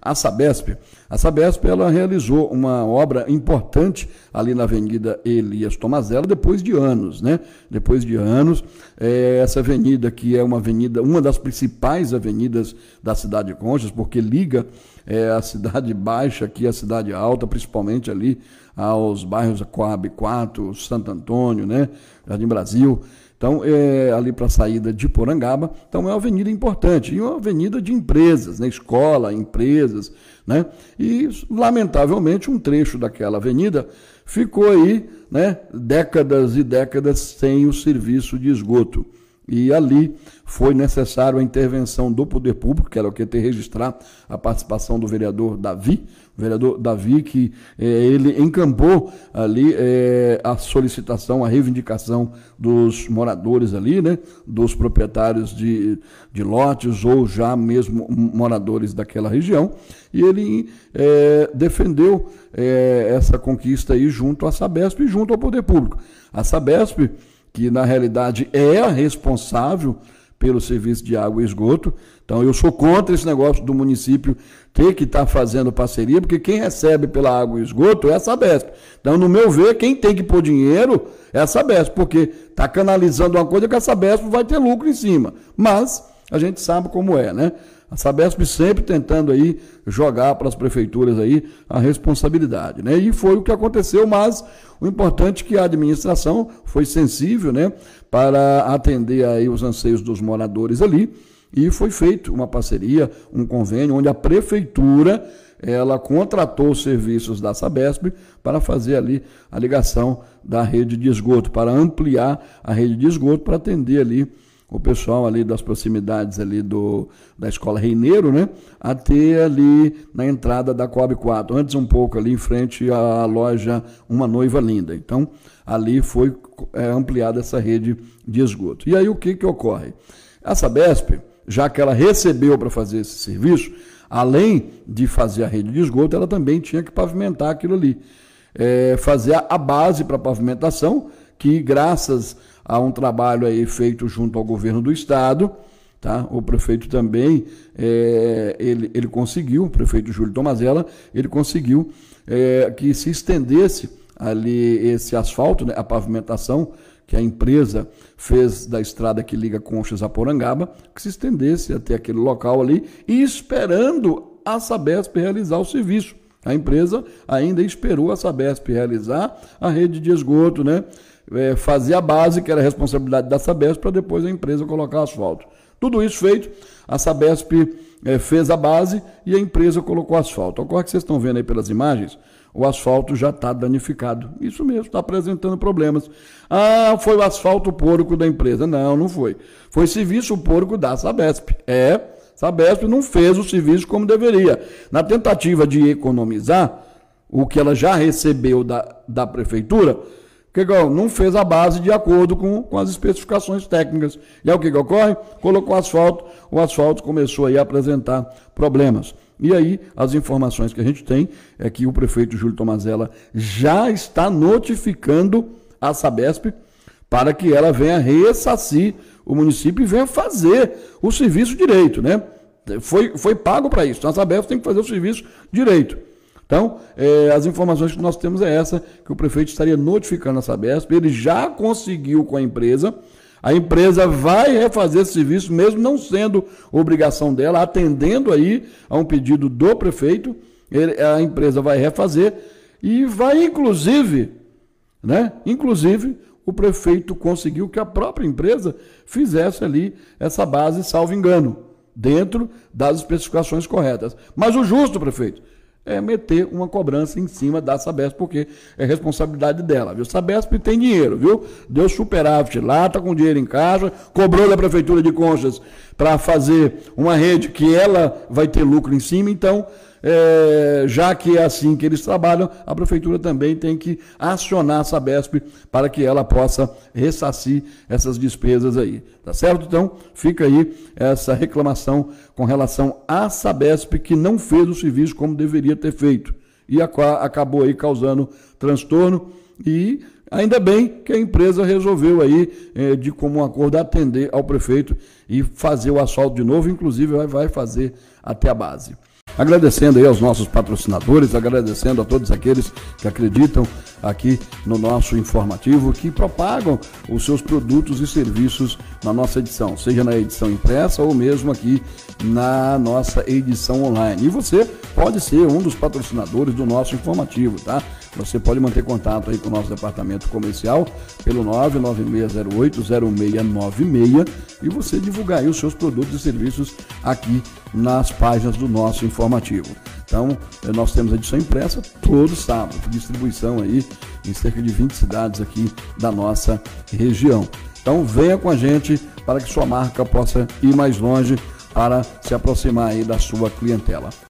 a Sabesp. A Sabesp ela realizou uma obra importante ali na Avenida Elias Tomazella depois de anos, né? Depois de anos, é, essa avenida que é uma avenida, uma das principais avenidas da cidade de Conchas, porque liga é, a cidade baixa aqui, a cidade alta, principalmente ali aos bairros Coab 4, Santo Antônio, né? Jardim Brasil. Então, é ali para a saída de Porangaba. Então, é uma avenida importante. E uma avenida de empresas, né? escola, empresas. Né? E, lamentavelmente, um trecho daquela avenida ficou aí né? décadas e décadas sem o serviço de esgoto. E ali foi necessário a intervenção do poder público, que era o que ter registrar a participação do vereador Davi, o vereador Davi que eh, ele encampou ali eh, a solicitação, a reivindicação dos moradores ali, né, dos proprietários de, de lotes ou já mesmo moradores daquela região, e ele eh, defendeu essa conquista aí junto à Sabesp e junto ao poder público. A Sabesp que na realidade é a responsável pelo serviço de água e esgoto. Então eu sou contra esse negócio do município ter que estar tá fazendo parceria, porque quem recebe pela água e esgoto é a Sabesp. Então, no meu ver, quem tem que pôr dinheiro é a Sabesp, porque está canalizando uma coisa que a Sabesp vai ter lucro em cima. Mas a gente sabe como é, né? A Sabesp sempre tentando aí jogar para as prefeituras aí a responsabilidade, né? E foi o que aconteceu, mas o importante é que a administração foi sensível, né, para atender aí os anseios dos moradores ali e foi feito uma parceria, um convênio onde a prefeitura ela contratou os serviços da Sabesp para fazer ali a ligação da rede de esgoto, para ampliar a rede de esgoto para atender ali o pessoal ali das proximidades ali do, da Escola Reineiro, né? Até ali na entrada da Coab 4, antes um pouco ali em frente à loja Uma Noiva Linda. Então, ali foi é, ampliada essa rede de esgoto. E aí o que, que ocorre? A Sabesp, já que ela recebeu para fazer esse serviço, além de fazer a rede de esgoto, ela também tinha que pavimentar aquilo ali. É, fazer a base para pavimentação, que graças Há um trabalho aí feito junto ao governo do estado. Tá? O prefeito também, é, ele, ele conseguiu, o prefeito Júlio Tomazella, ele conseguiu é, que se estendesse ali esse asfalto, né, a pavimentação que a empresa fez da estrada que liga Conchas a Porangaba, que se estendesse até aquele local ali, e esperando a Sabesp realizar o serviço. A empresa ainda esperou a Sabesp realizar a rede de esgoto, né? É, fazer a base, que era a responsabilidade da Sabesp, para depois a empresa colocar asfalto. Tudo isso feito, a Sabesp é, fez a base e a empresa colocou asfalto. Ocorre que vocês estão vendo aí pelas imagens, o asfalto já está danificado. Isso mesmo, está apresentando problemas. Ah, foi o asfalto porco da empresa. Não, não foi. Foi serviço porco da Sabesp. É Sabesp não fez o serviço como deveria. Na tentativa de economizar o que ela já recebeu da, da prefeitura, que não fez a base de acordo com, com as especificações técnicas. E aí o que, que ocorre? Colocou asfalto, o asfalto começou a apresentar problemas. E aí, as informações que a gente tem é que o prefeito Júlio Tomazella já está notificando a Sabesp para que ela venha ressacir o município venha fazer o serviço direito, né? Foi, foi pago para isso. Então, a Sabesp tem que fazer o serviço direito. Então, é, as informações que nós temos é essa, que o prefeito estaria notificando a Sabesp, ele já conseguiu com a empresa, a empresa vai refazer esse serviço, mesmo não sendo obrigação dela, atendendo aí a um pedido do prefeito, ele, a empresa vai refazer e vai, inclusive, né? Inclusive, o prefeito conseguiu que a própria empresa fizesse ali essa base, salvo engano, dentro das especificações corretas. Mas o justo, prefeito, é meter uma cobrança em cima da Sabesp, porque é responsabilidade dela, viu? Sabesp tem dinheiro, viu? Deu superávit lá, tá com dinheiro em caixa, cobrou da Prefeitura de Conchas para fazer uma rede que ela vai ter lucro em cima, então é, já que é assim que eles trabalham, a prefeitura também tem que acionar a Sabesp para que ela possa ressarcir essas despesas aí. Tá certo? Então, fica aí essa reclamação com relação à Sabesp que não fez o serviço como deveria ter feito e acabou aí causando transtorno e Ainda bem que a empresa resolveu aí, eh, de comum acordo, atender ao prefeito e fazer o asfalto de novo, inclusive vai fazer até a base. Agradecendo aí aos nossos patrocinadores, agradecendo a todos aqueles que acreditam aqui no nosso informativo, que propagam os seus produtos e serviços na nossa edição, seja na edição impressa ou mesmo aqui na nossa edição online. E você pode ser um dos patrocinadores do nosso informativo, tá? Você pode manter contato aí com o nosso departamento comercial pelo 996080696 e você divulgar aí os seus produtos e serviços aqui nas páginas do nosso informativo. Então, eh, nós temos a edição impressa todo sábado, distribuição aí em cerca de 20 cidades aqui da nossa região. Então, venha com a gente para que sua marca possa ir mais longe para se aproximar aí da sua clientela.